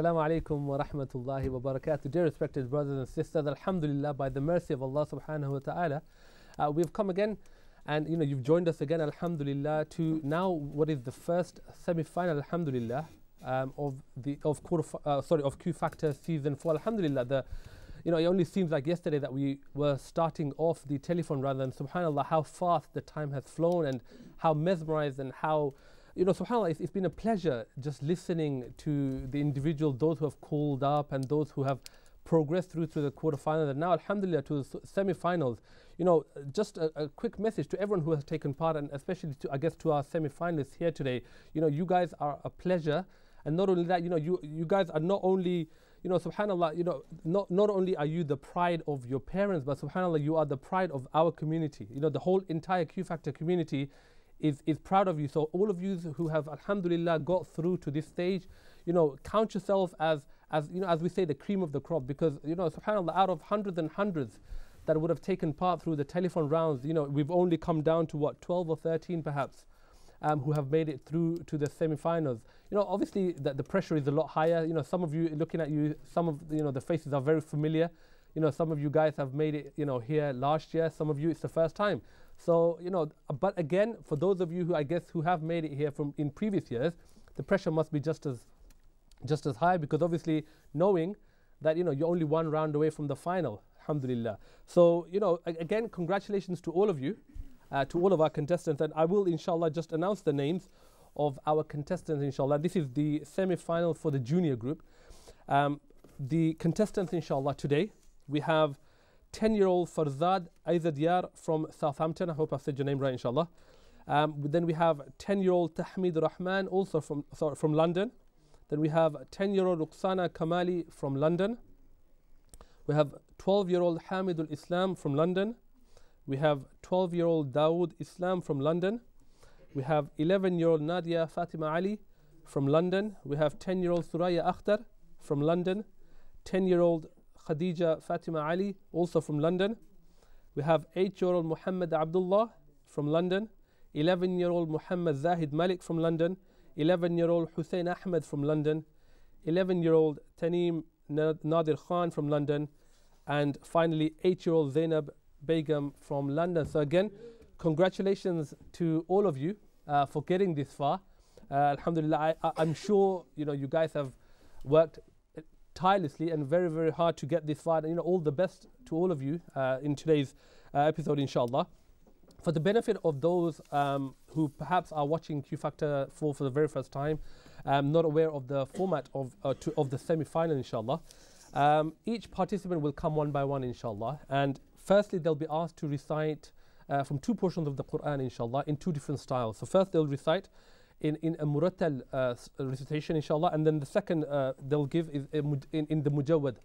Assalamu alaikum wa rahmatullahi wa barakatuh. Dear respected brothers and sisters, Alhamdulillah, by the mercy of Allah subhanahu wa ta'ala, uh, we've come again and you know you've joined us again, Alhamdulillah, to now what is the first semi-final, Alhamdulillah, um, of the of quarter uh, sorry of Q Factor season four. Alhamdulillah, the you know it only seems like yesterday that we were starting off the telephone rather than subhanallah how fast the time has flown and how mesmerized and how you know, subhanAllah, it's, it's been a pleasure just listening to the individuals, those who have called up and those who have progressed through to the quarterfinals and now, alhamdulillah, to the semifinals. You know, just a, a, quick message to everyone who has taken part and especially to, I guess, to our semifinalists here today. You know, you guys are a pleasure. And not only that, you know, you, you guys are not only you know, subhanAllah, you know, not, not only are you the pride of your parents, but subhanAllah, you are the pride of our community. You know, the whole entire Q Factor community is, is proud of you. So all of you who have, alhamdulillah, got through to this stage, you know, count yourself as, as, you know, as we say, the cream of the crop because, you know, subhanAllah, out of hundreds and hundreds that would have taken part through the telephone rounds, you know, we've only come down to what, 12 or 13 perhaps, um, who have made it through to the semi-finals. You know, obviously that the pressure is a lot higher. You know, some of you looking at you, some of, you know, the faces are very familiar. You know, some of you guys have made it, you know, here last year. Some of you, it's the first time. So, you know, uh, but again, for those of you who I guess who have made it here from in previous years, the pressure must be just as just as high because obviously knowing that you know you're only one round away from the final alhamdulillah so you know again congratulations to all of you uh, to all of our contestants and i will inshallah just announce the names of our contestants inshallah this is the semi-final for the junior group um, the contestants inshallah today we have 10 year old Farzad Aizadiar from Southampton. I hope I've said your name right, inshallah. Um, then we have 10 year old Tahmid Rahman, also from, sorry, from London. Then we have 10 year old Ruksana Kamali from London. We have 12 year old Hamidul Islam from London. We have 12 year old Dawood Islam from London. We have 11 year old Nadia Fatima Ali from London. We have 10 year old Suraya Akhtar from London. 10 year old Khadija Fatima Ali, also from London. We have 8 year old Muhammad Abdullah from London, 11 year old Muhammad Zahid Malik from London, 11 year old Hussein Ahmed from London, 11 year old Tanim Nadir Khan from London, and finally 8 year old Zainab Begum from London. So, again, congratulations to all of you uh, for getting this far. Uh, Alhamdulillah, I, am sure you know you guys have worked tirelessly and very, very hard to get this fight. And, you know, all the best to all of you uh, in today's uh, episode, inshallah. For the benefit of those um, who perhaps are watching Q Factor 4 for the very first time, um, not aware of the format of, uh, to, of the semi final, inshallah, um, each participant will come one by one, inshallah. And firstly, they'll be asked to recite uh, from two portions of the Quran, inshallah, in two different styles. So, first, they'll recite in, in a murattal uh, recitation, inshallah. And then the second uh, they'll give is in, in the mujawad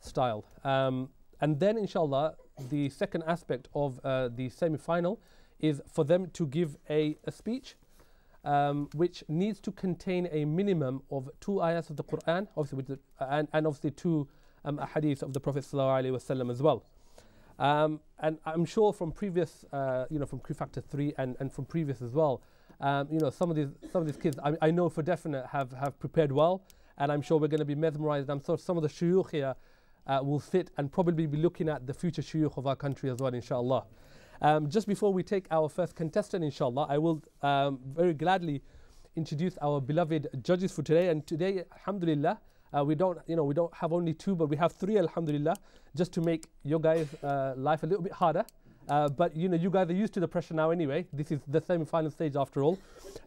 style. Um, and then, inshallah, the second aspect of uh, the semi final is for them to give a, a speech. Um, which needs to contain a minimum of two ayahs of the Quran, obviously, the, uh, and, and obviously two um, hadiths of the Prophet Wasallam as well. Um, and I'm sure from previous, uh, you know, from Q Factor 3 and, and from previous as well, um, you know, some of these some of these kids I, I, know for definite have have prepared well, and I'm sure we're going to be mesmerized. I'm sure some of the shuyukh here uh, will sit and probably be looking at the future shuyukh of our country as well, inshallah. Um, just before we take our first contestant, inshallah, I will um, very gladly introduce our beloved judges for today. And today, alhamdulillah, uh, we don't, you know, we don't have only two, but we have three, alhamdulillah, just to make your guys' uh, life a little bit harder. Uh, but you know, you guys are used to the pressure now anyway. This is the semi-final stage after all.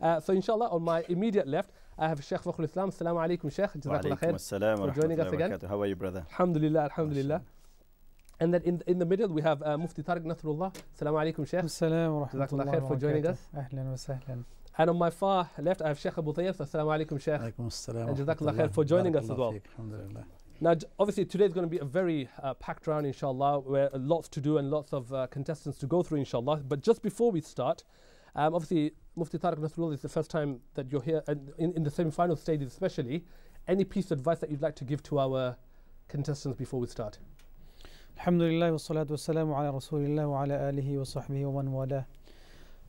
Uh, so inshallah, on my immediate left, I have Sheikh Fakhrul Islam. Assalamu alaikum, Sheikh. Jazakallah khair for joining us again. How are you, brother? Alhamdulillah, alhamdulillah. And then in, in the middle, we have uh, Mufti Tariq Nasrullah. Assalamu alaikum, Sheikh. Assalamu Jazakallah khair for joining us. Ahlan wa sahlan. And on my far left, I have Sheikh Abu Tayyib. Assalamu alaikum, Sheikh. Alaikum assalam. Jazakallah khair for joining us as well. Alhamdulillah. Now, obviously, today is going to be a very uh, packed round, inshallah, where lots to do and lots of uh, contestants to go through, inshallah. But just before we start, um, obviously, Mufti Tariq Nasrullah is the first time that you're here, and in, in the semi final stages, especially. Any piece of advice that you'd like to give to our contestants before we start? Alhamdulillah, wa salatu wa salamu ala Rasulillah wa ala alihi wa sahbihi wa man wala.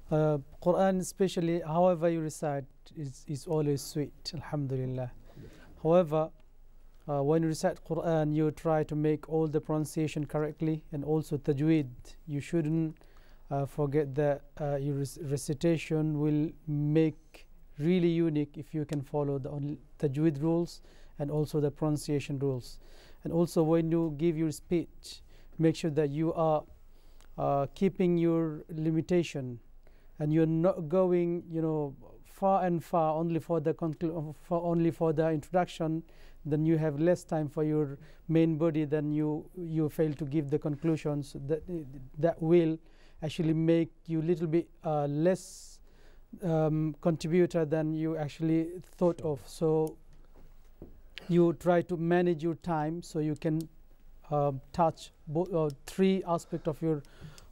Uh, Quran, especially, however you recite, is, is always sweet, Alhamdulillah. However, uh, when you recite Quran, you try to make all the pronunciation correctly and also tajweed. You shouldn't uh, forget that uh, your recitation will make really unique if you can follow the tajweed rules and also the pronunciation rules. And also when you give your speech, make sure that you are uh, keeping your limitation and you're not going, you know, far and far only for the for only for the introduction then you have less time for your main body then you you fail to give the conclusions that that will actually make you little bit uh, less um, contributor than you actually thought sure. of so you try to manage your time so you can uh, touch uh, three aspect of your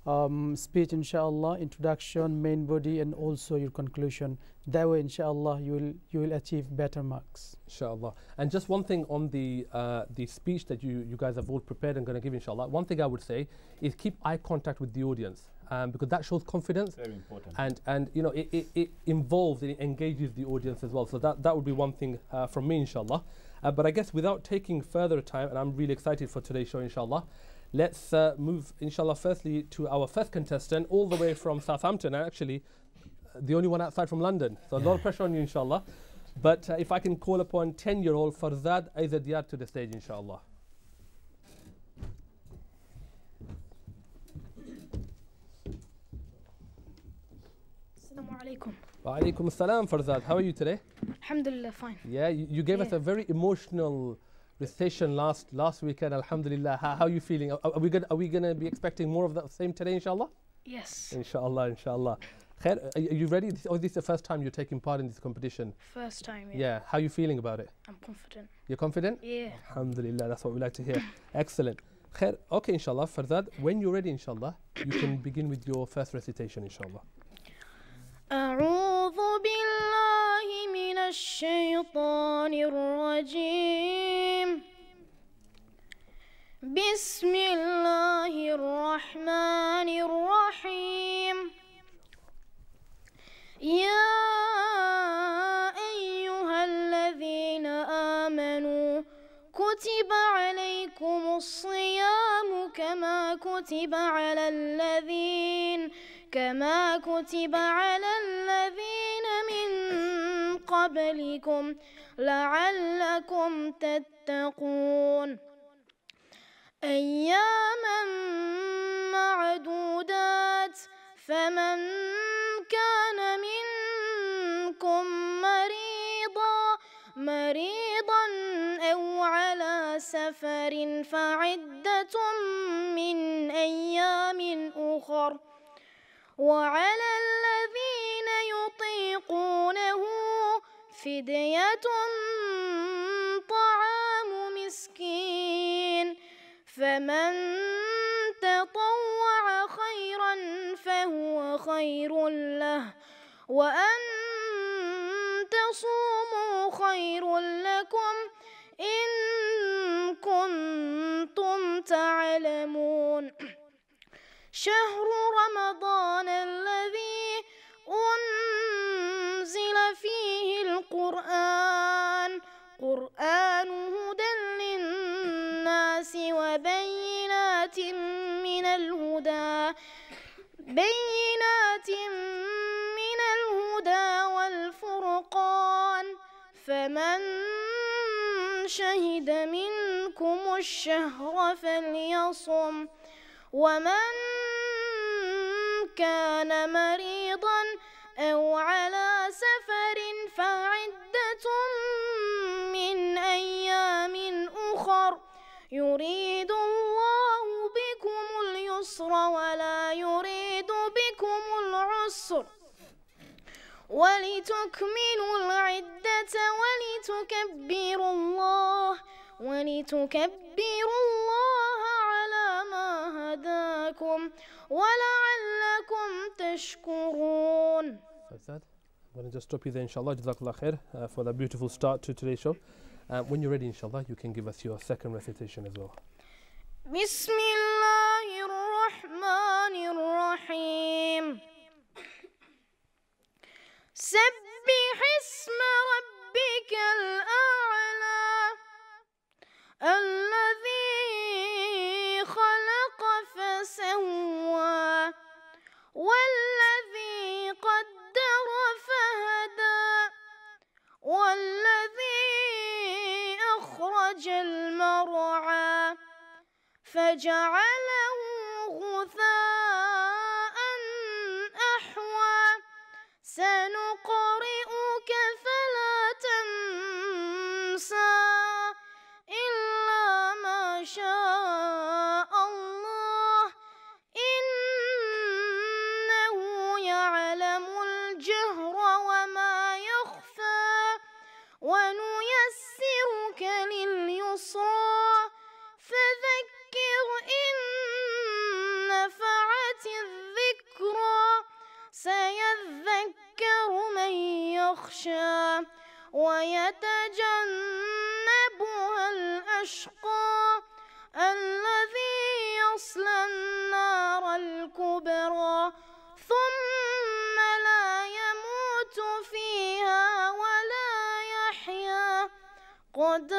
um, speech inshallah introduction main body and also your conclusion that way inshallah you will you will achieve better marks inshallah and just one thing on the uh, the speech that you you guys have all prepared and going to give inshallah one thing i would say is keep eye contact with the audience um, because that shows confidence very important and and you know it, it, it, involves and it engages the audience as well so that that would be one thing uh, from me inshallah uh, but i guess without taking further time and i'm really excited for today's show inshallah Let's uh, move, inshallah, firstly to our first contestant, all the way from Southampton, actually, the only one outside from London. So, a lot of pressure on you, inshallah. But uh, if I can call upon 10 year old Farzad Aizadiyar to the stage, inshallah. alaikum. Wa alaikum assalam, Farzad. How are you today? Alhamdulillah, fine. Yeah, you, you gave yeah. us a very emotional recession last last weekend. Alhamdulillah. How, how are you feeling? Are, are we gonna are we gonna be expecting more of that same today, inshallah? Yes. Inshallah, inshallah. Khair, are you ready? This, oh, this is the first time you're taking part in this competition? First time, yeah. Yeah. How are you feeling about it? I'm confident. You're confident? Yeah. Alhamdulillah. That's what we like to hear. Excellent. Khair, okay, inshallah. For that, when you're ready, inshallah, you can begin with your first recitation, inshallah. أعوذ بالله الشيطان الرجيم بسم الله الرحمن الرحيم يا أيها الذين آمنوا كتب عليكم الصيام كما كتب على الذين كما كتب على الذين قبلكم لعلكم تتقون أياما معدودات فمن كان منكم مريضا مريضا أو على سفر فعدة من أيام أخر وعلى فدية طعام مسكين فمن تطوع خيرا فهو خير له وأن تصوموا خير لكم إن كنتم تعلمون شهر رمضان الذي أن القرآن قرآن هدى للناس وبينات من الهدى بينات من الهدى والفرقان فمن شهد منكم الشهر فليصم ومن كان مريضا أو على سفر من أيام أخر يريد الله بكم اليسر ولا يريد بكم العسر ولتكملوا العدة ولتكبروا الله ولتكبروا الله على ما هداكم ولعلكم تشكرون I'm going to just stop you there, inshallah. Jazakallah khair uh, for that beautiful start to today's show. Um, when you're ready, inshallah, you can give us your second recitation as well. Bismillahirrahmanirrahim. olmadı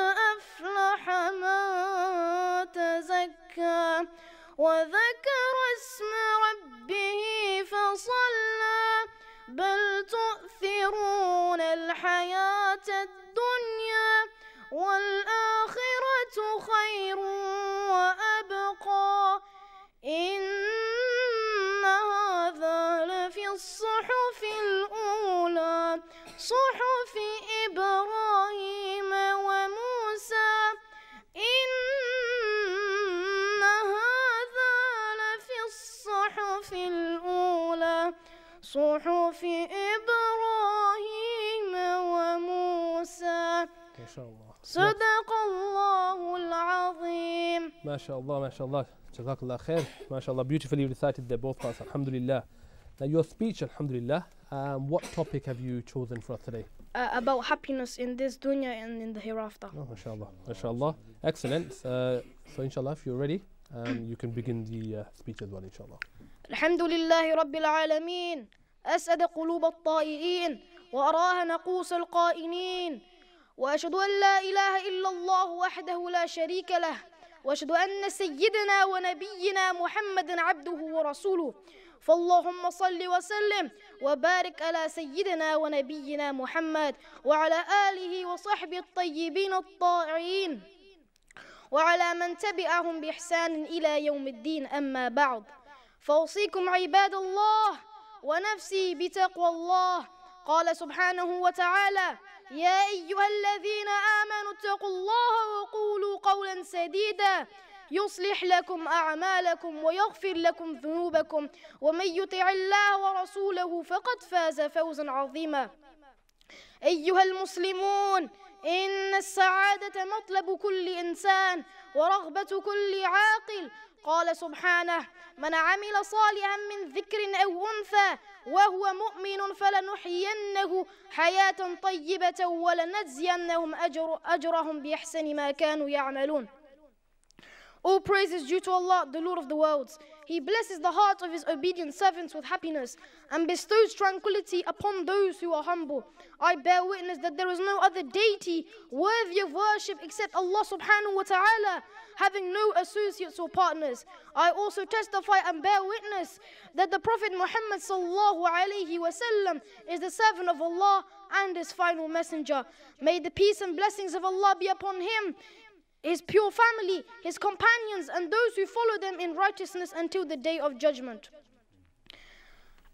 صحف إبراهيم وموسى ما شاء الله صدق الله العظيم ما شاء الله ما شاء الله جزاك الله خير ما شاء الله beautifully recited their both parts alhamdulillah now your speech alhamdulillah um, what topic have you chosen for us today uh, about happiness in this dunya and in the hereafter oh, mashallah mashallah excellent uh, so inshallah if you're ready um, you can begin the uh, speech as well inshallah الحمد لله رب العالمين أسعد قلوب الطائعين وأراها قوس القائنين وأشهد أن لا إله إلا الله وحده لا شريك له وأشهد أن سيدنا ونبينا محمد عبده ورسوله فاللهم صل وسلم وبارك على سيدنا ونبينا محمد وعلى آله وصحبه الطيبين الطائعين وعلى من تبعهم بإحسان إلى يوم الدين أما بعد فأوصيكم عباد الله ونفسي بتقوى الله قال سبحانه وتعالى يا أيها الذين آمنوا اتقوا الله وقولوا قولا سديدا يصلح لكم أعمالكم ويغفر لكم ذنوبكم ومن يطع الله ورسوله فقد فاز فوزا عظيما أيها المسلمون إن السعادة مطلب كل إنسان ورغبة كل عاقل قال سبحانه من عمل صالحا من ذكر أو أنثى وهو مؤمن فلنحيينه حياة طيبة ولنجزينهم أجر أجرهم بأحسن ما كانوا يعملون All praise is due to Allah, the Lord of the worlds. He blesses the hearts of His obedient servants with happiness and bestows tranquility upon those who are humble. I bear witness that there is no other deity worthy of worship except Allah subhanahu wa ta'ala. having no associates or partners. I also testify and bear witness that the Prophet Muhammad وسلم, is the servant of Allah and his final messenger. May the peace and blessings of Allah be upon him, his pure family, his companions, and those who follow them in righteousness until the day of judgment.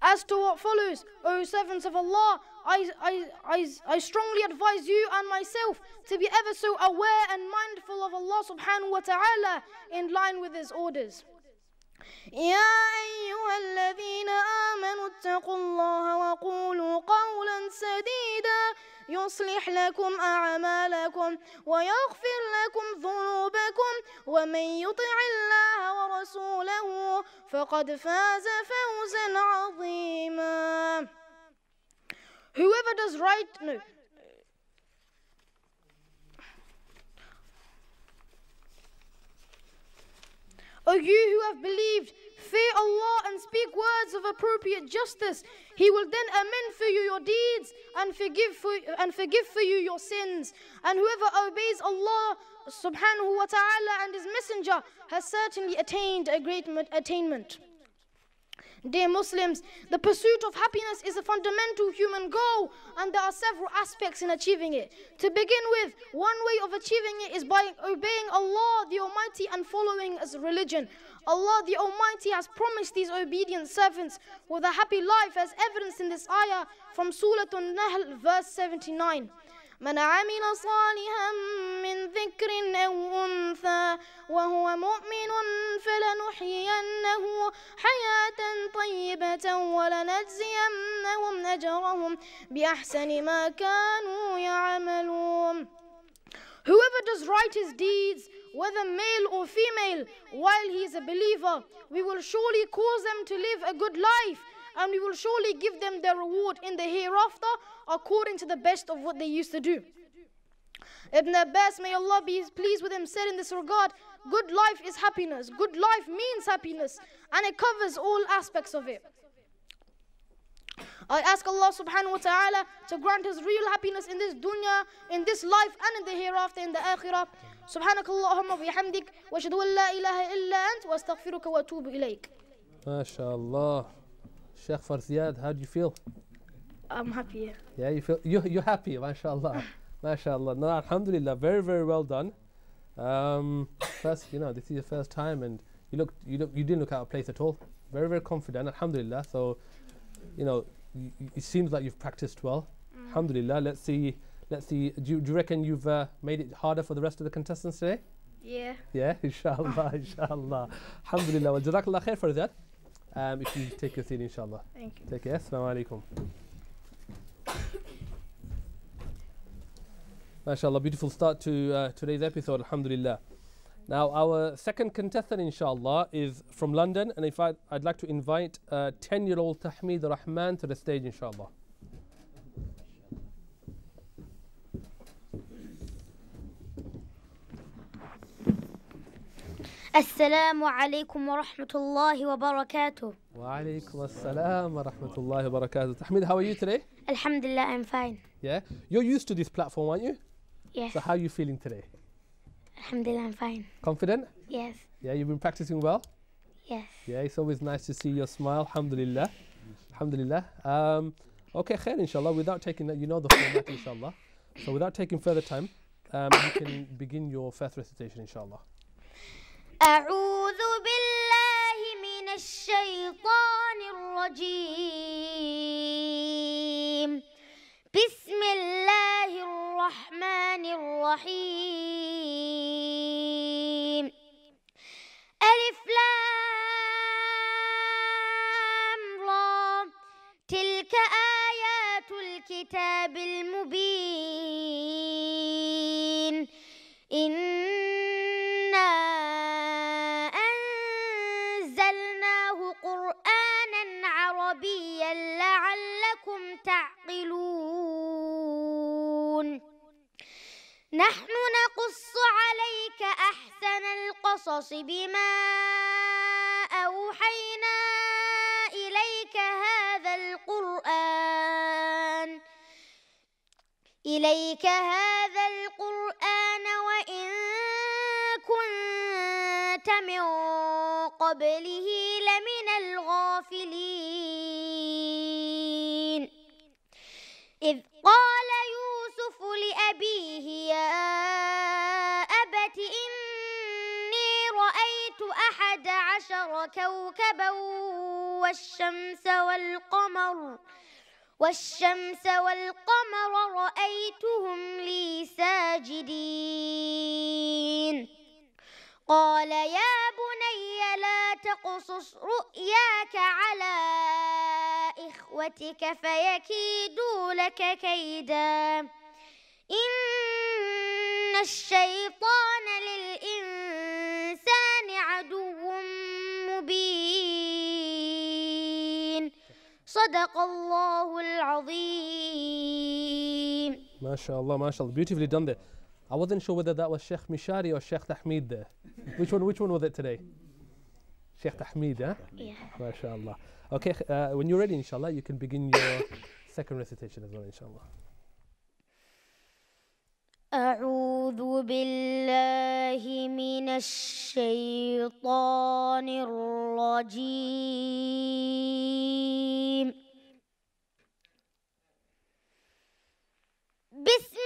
As to what follows, O servants of Allah, I, I, I, I strongly advise you and myself to be ever so aware and mindful of Allah subhanahu wa ta'ala in line with His orders. يا أيها الذين آمنوا اتقوا الله وقولوا قولا سديدا يصلح لكم أعمالكم ويغفر لكم ذنوبكم ومن يطع الله ورسوله فقد فاز فوزا عظيما Whoever does right, no. O you who have believed, fear Allah and speak words of appropriate justice. He will then amend for you your deeds and forgive for, and forgive for you your sins. And whoever obeys Allah subhanahu wa ta'ala and his messenger has certainly attained a great attainment. Dear Muslims, the pursuit of happiness is a fundamental human goal, and there are several aspects in achieving it. To begin with, one way of achieving it is by obeying Allah the Almighty and following His religion. Allah the Almighty has promised these obedient servants with a happy life, as evidenced in this ayah from Surah An-Nahl, verse 79. من عمل صالحا من ذكر أو أنثى وهو مؤمن فلنحيينه حياة طيبة ولنجزينهم أجرهم بأحسن ما كانوا يعملون Whoever does right his deeds whether male or female, while he is a believer, we will surely cause them to live a good life and we will surely give them their reward in the hereafter according to the best of what they used to do. Ibn Abbas, may Allah be pleased with him, said in this regard, good life is happiness. Good life means happiness and it covers all aspects of it. I ask Allah subhanahu wa ta'ala to grant us real happiness in this dunya, in this life and in the hereafter, in the akhirah. سبحانك اللهم وبحمدك واشهد ان لا اله الا انت واستغفرك واتوب اليك ما شاء الله Sheikh Farziad, how do you feel? I'm happy. Yeah, yeah you feel you you're happy, mashallah. mashallah. No, alhamdulillah, very, very well done. Um, first, you know, this is your first time and you looked you look you didn't look out of place at all. Very, very confident, alhamdulillah. So, you know, it seems like you've practiced well. Mm. Alhamdulillah. Let's see let's see. Do you, do you reckon you've uh, made it harder for the rest of the contestants today? Yeah. Yeah, inshallah, inshallah. alhamdulillah. Well, jazakallah khair for that. Um, if you take your seat, inshallah. Thank you. Take care. Assalamu alaikum. MashaAllah, beautiful start to uh, today's episode, alhamdulillah. Now, our second contestant, inshallah, is from London, and if I, would like to invite 10 uh, year old Tahmid Rahman to the stage, inshallah. السلام عليكم ورحمة الله وبركاته وعليكم السلام ورحمة الله وبركاته Tahmid, how are you today? Alhamdulillah, I'm fine Yeah? You're used to this platform, aren't you? Yes So how are you feeling today? Alhamdulillah, I'm fine Confident? Yes Yeah, you've been practicing well? Yes Yeah, it's always nice to see your smile, Alhamdulillah Alhamdulillah um, Okay, khair inshallah, without taking that, you know the format inshallah So without taking further time, um, you can begin your first recitation inshallah أعوذ بالله من الشيطان الرجيم بسم الله الرحمن الرحيم ألف لام را تلك آيات الكتاب المبين القصص بما أوحينا إليك هذا القرآن إليك هذا القرآن وإن كنت من قبله رأيت أحد عشر كوكبا والشمس والقمر والشمس والقمر رأيتهم لي ساجدين قال يا بني لا تقصص رؤياك على إخوتك فيكيدوا لك كيدا إن الشيطان للإنسان صدق الله العظيم ما شاء الله ما شاء الله beautifully done there I wasn't sure whether that was Sheikh Mishari or Sheikh Tahmid there which one which one was it today Sheikh Tahmid huh? yeah ما okay uh, when you're ready inshallah you can begin your second recitation as well inshallah أعوذ بالله من الشيطان الرجيم بسم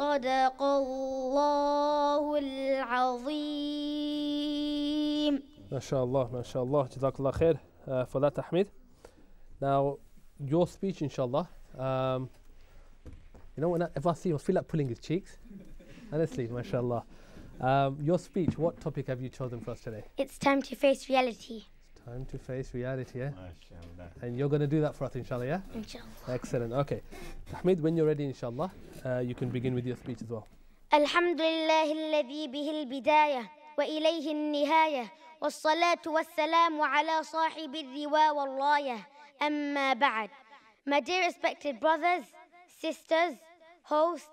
صدق الله العظيم MashaAllah, mashaAllah, Jazakallah khair uh, for that, Ahmed. Now, your speech, inshallah. Um, you know, when I, if I see I feel like pulling his cheeks. Honestly, mashallah. Um, your speech, what topic have you chosen for us today? It's time to face reality. Time to face reality, yeah? And you're going to do that for us, inshallah, yeah? Inshallah. Excellent. Okay. Ahmed, when you're ready, inshallah, uh, you can begin with your speech as well. الحمد لله الذي به البداية وإليه النهاية والصلاة والسلام على صاحب الروا والراية أما بعد My dear respected brothers, sisters, hosts,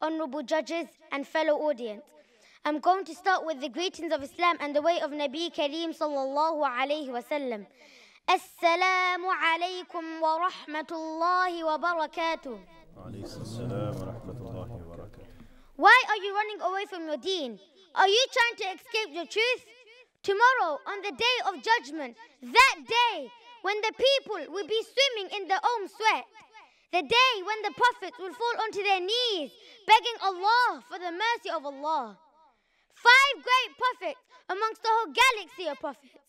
honorable judges and fellow audience I'm going to start with the greetings of Islam and the way of Nabi Kareem sallallahu alayhi wasallam. Assalamu alaykum wa rahmatullahi wa barakatuh. Why are you running away from your deen? Are you trying to escape your truth? Tomorrow, on the day of judgment, that day when the people will be swimming in their own sweat, the day when the prophets will fall onto their knees, begging Allah for the mercy of Allah. Five great prophets amongst the whole galaxy of prophets.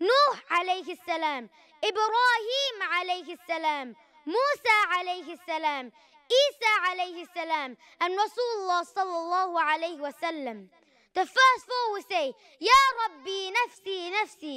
Nuh alayhi salam, Ibrahim alayhi salam, Musa alayhi salam, Isa alayhi salam, and Rasulullah sallallahu alayhi wasallam. The first four will say, Ya Rabbi nafsi nafsi.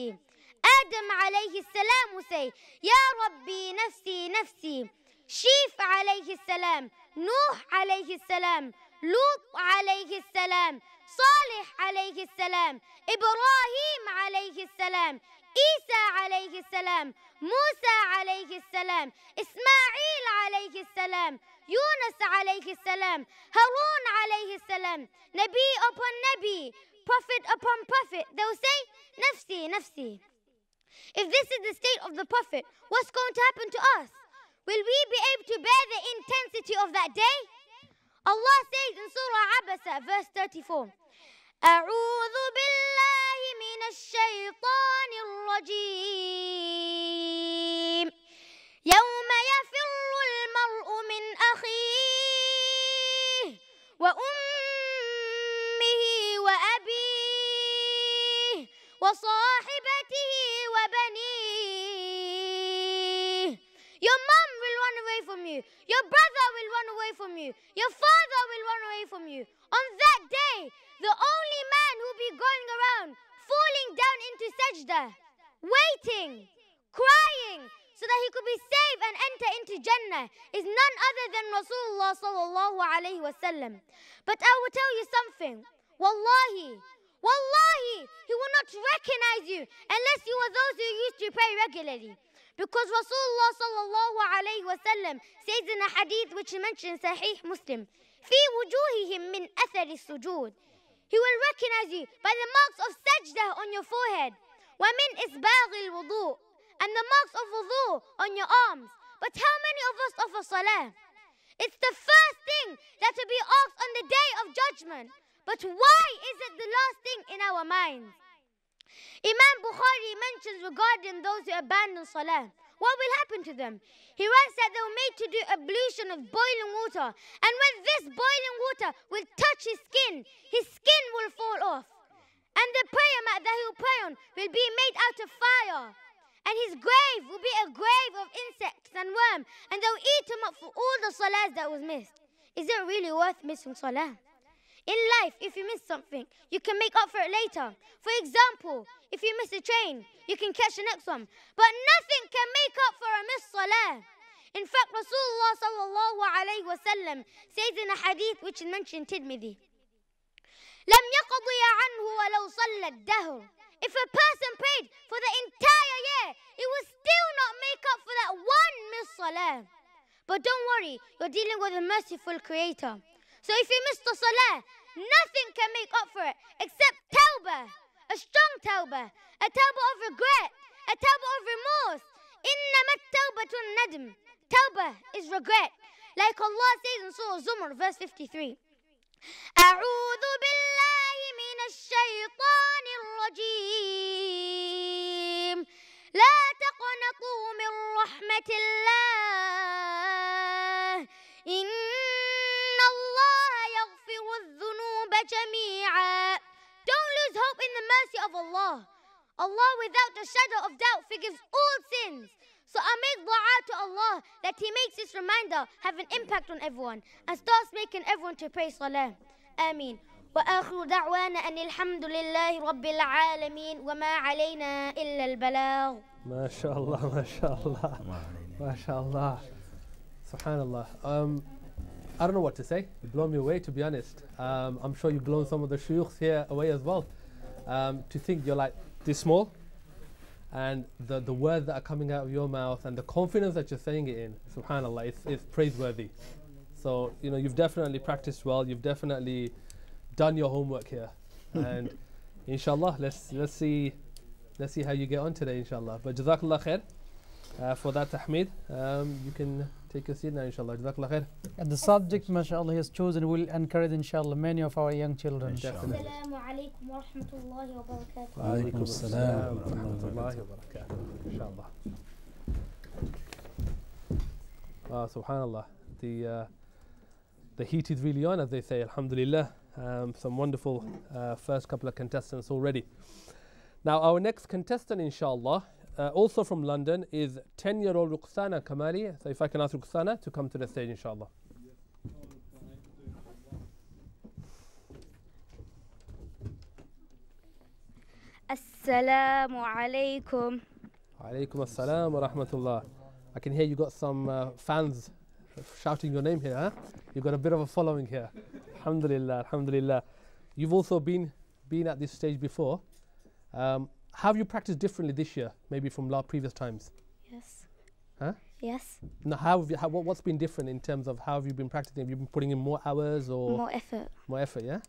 Adam alayhi salam will say, Ya Rabbi nafsi nafsi. Sheaf alayhi salam, Nuh alayhi salam, Lut alayhi salam, صالح عليه السلام إبراهيم عليه السلام عيسى عليه السلام موسى عليه السلام إسماعيل عليه السلام Yunus عليه السلام Harun عليه السلام Nabi upon Nabi Prophet upon Prophet They will say Nafsi, Nafsi If this is the state of the Prophet What's going to happen to us? Will we be able to bear the intensity of that day? Allah says in Surah Abasa, verse 34, أعوذ بالله من الشيطان الرجيم Wallahi, Wallahi, he will not recognize you unless you are those who used to pray regularly. Because Rasulullah sallallahu alayhi wasallam says in a hadith which he mentioned Sahih Muslim, في وجوههم من أثر السجود. He will recognize you by the marks of sajdah on your forehead. ومن إسباغ wudu, And the marks of wudu on your arms. But how many of us offer salah? It's the first thing that will be asked on the day of judgment. But why is it the last thing in our minds? Imam Bukhari mentions regarding those who abandon Salah. What will happen to them? He writes that they were made to do ablution of boiling water. And when this boiling water will touch his skin, his skin will fall off. And the prayer mat that he will pray on will be made out of fire. And his grave will be a grave of insects and worm. And they'll eat him up for all the salahs that was missed. Is it really worth missing salah? In life, if you miss something, you can make up for it later. For example, if you miss a train, you can catch the next one. But nothing can make up for a missed salah. In fact, Rasulullah sallallahu alayhi wasallam says in a hadith which is mentioned in لم يقضي عنه ولو الدهر. If a person prayed for the entire year, it would still not make up for that one missed salah. But don't worry, you're dealing with a merciful creator. So if you miss the salah, Nothing can make up for it except tauba, a strong tauba, a tauba of regret, a tauba of remorse. Inna إنما التوبة nadim Tauba is regret. Like Allah says in Surah Zumar, verse 53. أعوذ بالله من الشيطان الرجيم لا تقنطوا من رحمة الله إن الله يغفر الذنوب جميعا Don't lose hope in the mercy of Allah. Allah without a shadow of doubt forgives all sins. So I make dua to Allah that He makes this reminder have an impact on everyone and starts making everyone to pray salah. Ameen. وآخر دعوانا أن الحمد لله رب العالمين وما علينا إلا البلاغ ما شاء الله ما شاء الله ما شاء الله سبحان الله um, I don't know what to say. You have blown me away, to be honest. Um, I'm sure you've blown some of the shuyukhs here away as well. Um, to think you're like this small and the, the words that are coming out of your mouth and the confidence that you're saying it in, subhanAllah, it's, it's praiseworthy. So, you know, you've definitely practiced well, you've definitely done your homework here. and inshallah, let's, let's, see, let's see how you get on today, inshallah. But jazakallah khair uh, for that, Ahmed. Um, you can take a seat now, inshallah. And the subject, mashallah, he has chosen will encourage, inshallah, many of our young children. Assalamu alaikum wa Inshallah. Uh, subhanallah. The, uh, the heat is really on, as they say, alhamdulillah. Um, some wonderful uh, first couple of contestants already. Now, our next contestant, inshallah, uh, also from London is 10 year old Ruqsana Kamali. So if I can ask Ruqsana to come to the stage, inshallah. Assalamu alaikum. Alaikum assalam wa rahmatullah. I can hear you got some uh, fans shouting your name here. Huh? You've got a bit of a following here. alhamdulillah, alhamdulillah. You've also been, been at this stage before. Um, have you practiced differently this year, maybe from la previous times? Yes. Huh? Yes. Now, how have you, how, what, has been different in terms of how have you been practicing? Have you been putting in more hours or? More effort. More effort, yeah?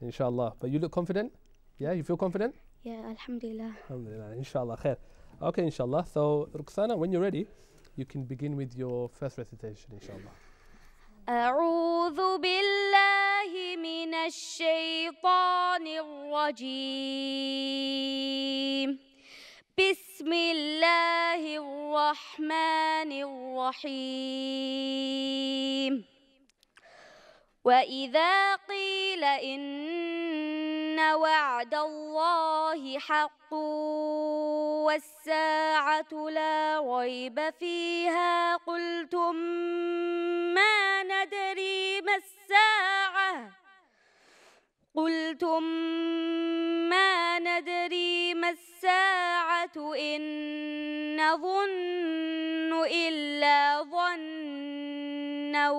Inshallah. But you look confident? Yeah, you feel confident? Yeah, Alhamdulillah. Alhamdulillah, Inshallah, khair. Okay, Inshallah. So, Ruksana, when you're ready, you can begin with your first recitation, Inshallah. أعوذ بالله من الشيطان الرجيم بسم الله الرحمن الرحيم وإذا قيل إن إن وعد الله حق والساعة لا ريب فيها قلتم ما ندري ما الساعة قلتم ما ندري ما الساعة إن نظن إلا ظنا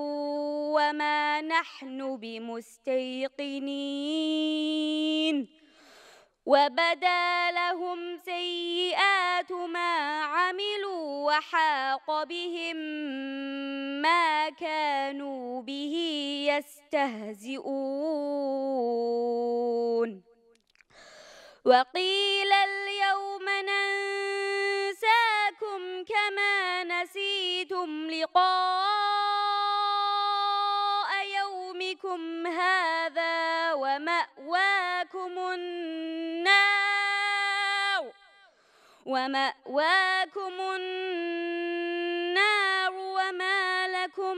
وما نحن بمستيقنين وبدا لهم سيئات ما عملوا وحاق بهم ما كانوا به يستهزئون وقيل اليوم ننساكم كما نسيتم لقاء مأواكم النار ومأواكم النار وما لكم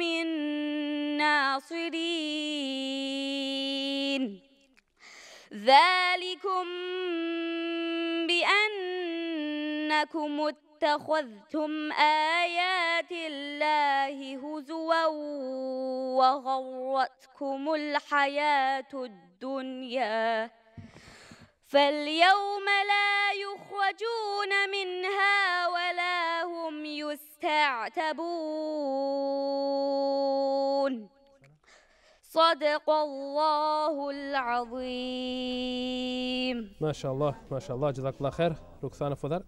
من ناصرين ذلكم بأنكم اتخذتم آيات الله هزوا وغرتكم الحياة الدنيا فاليوم لا يخرجون منها ولا هم يستعتبون صدق الله العظيم ما شاء الله ما شاء الله جزاك الله خير ركسانة فذر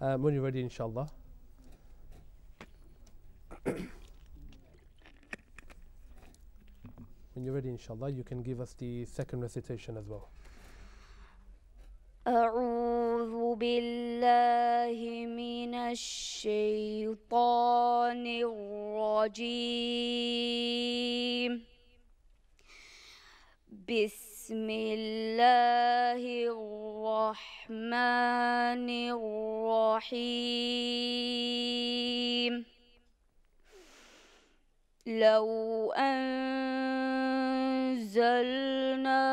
um, when you're ready, inshallah. when you're ready, inshallah, you can give us the second recitation as well. أعوذ بالله من الشيطان الرجيم بسم بسم الله الرحمن الرحيم لو أنزلنا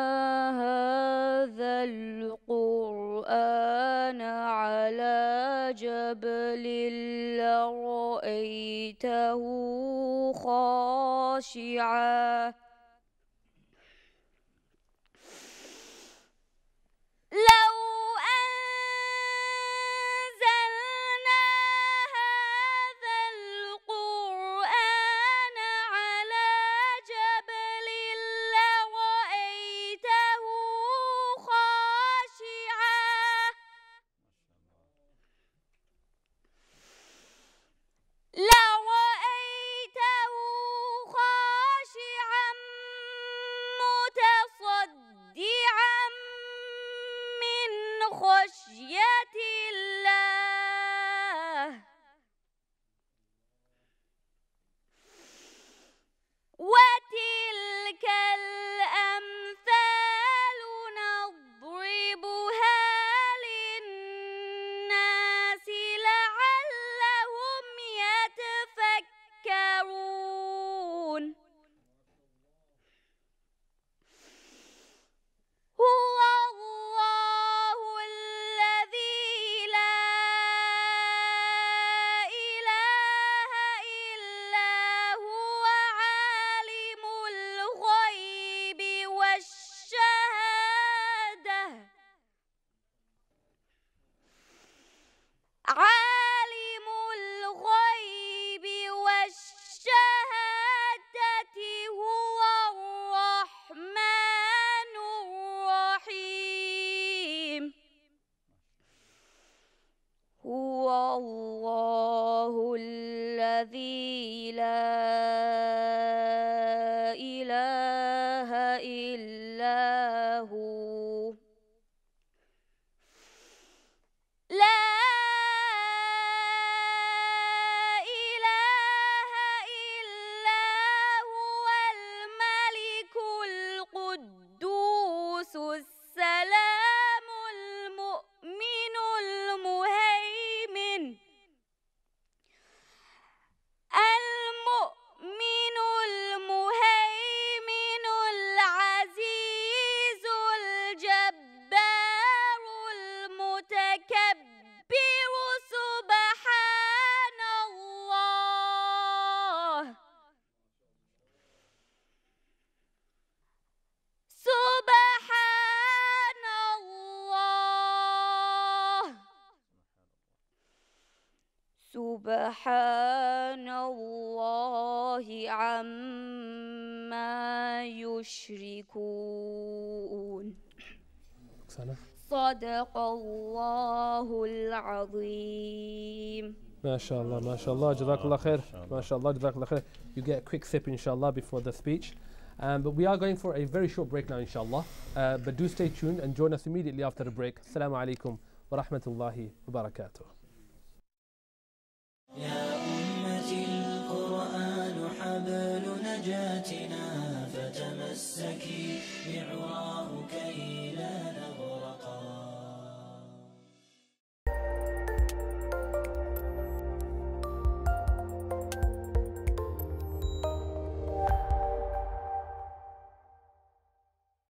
هذا القرآن على جبل لرأيته خاشعاً love. سبحان الله عما يشركون صدق الله العظيم ما شاء الله ما شاء الله جزاك الله خير ما شاء الله جزاك الله خير you get a quick sip inshallah before the speech Um, but we are going for a very short break now, inshallah. Uh, but do stay tuned and join us immediately after the break. Assalamu alaikum wa rahmatullahi wa barakatuh. آياتنا فتمسكي بعراق